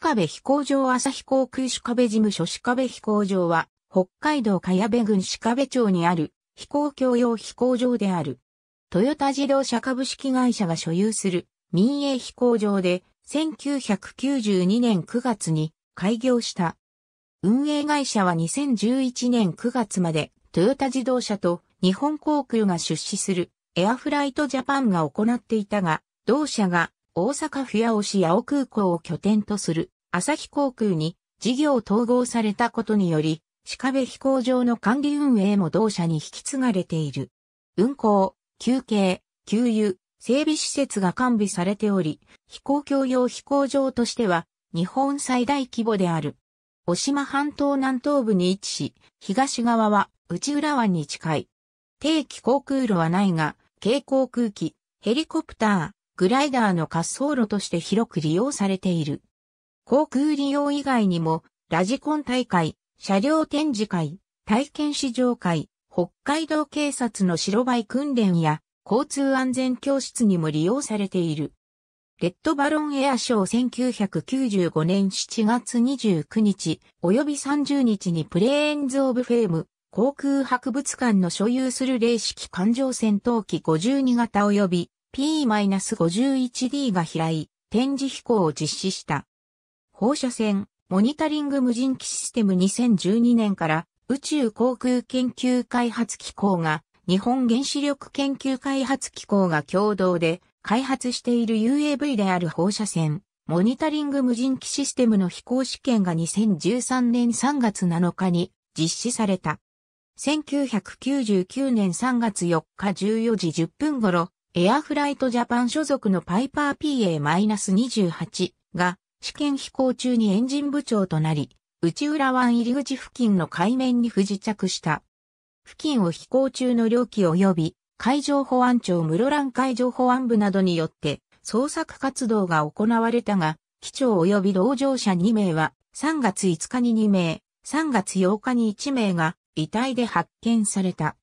鹿部飛行場朝飛航空鹿部事務所鹿部飛行場は、北海道茅部郡鹿部町にある飛行共用飛行場である。トヨタ自動車株式会社が所有する民営飛行場で、1992年9月に開業した。運営会社は2011年9月までトヨタ自動車と日本航空が出資するエアフライトジャパンが行っていたが、同社が大阪府八尾市八尾空港を拠点とする朝日航空に事業統合されたことにより、鹿部飛行場の管理運営も同社に引き継がれている。運航、休憩、給油、整備施設が完備されており、飛行協用飛行場としては日本最大規模である。お島半島南東部に位置し、東側は内浦湾に近い。定期航空路はないが、軽航空機、ヘリコプター、グライダーの滑走路として広く利用されている。航空利用以外にも、ラジコン大会、車両展示会、体験試乗会、北海道警察の白バイ訓練や交通安全教室にも利用されている。レッドバロンエアショー1995年7月29日及び30日にプレーンズ・オブ・フェーム航空博物館の所有する霊式艦上戦闘機52型及び P-51D が飛来、展示飛行を実施した。放射線、モニタリング無人機システム2012年から宇宙航空研究開発機構が日本原子力研究開発機構が共同で開発している UAV である放射線、モニタリング無人機システムの飛行試験が2013年3月7日に実施された。1999年3月4日14時10分頃、エアフライトジャパン所属のパイパー PA-28 が試験飛行中にエンジン部長となり、内浦湾入り口付近の海面に不時着した。付近を飛行中の領機及び海上保安庁室蘭海上保安部などによって捜索活動が行われたが、機長及び同乗者2名は3月5日に2名、3月8日に1名が遺体で発見された。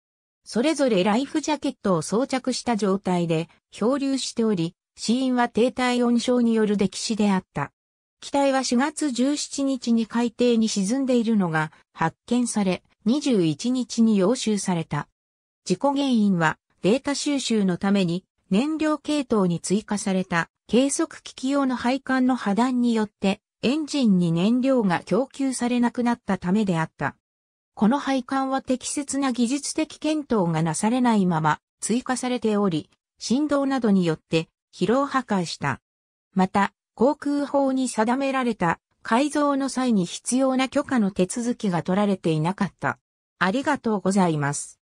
それぞれライフジャケットを装着した状態で漂流しており、死因は低体温症による溺死であった。機体は4月17日に海底に沈んでいるのが発見され、21日に押収された。事故原因はデータ収集のために燃料系統に追加された計測機器用の配管の破断によってエンジンに燃料が供給されなくなったためであった。この配管は適切な技術的検討がなされないまま追加されており、振動などによって疲労破壊した。また、航空法に定められた改造の際に必要な許可の手続きが取られていなかった。ありがとうございます。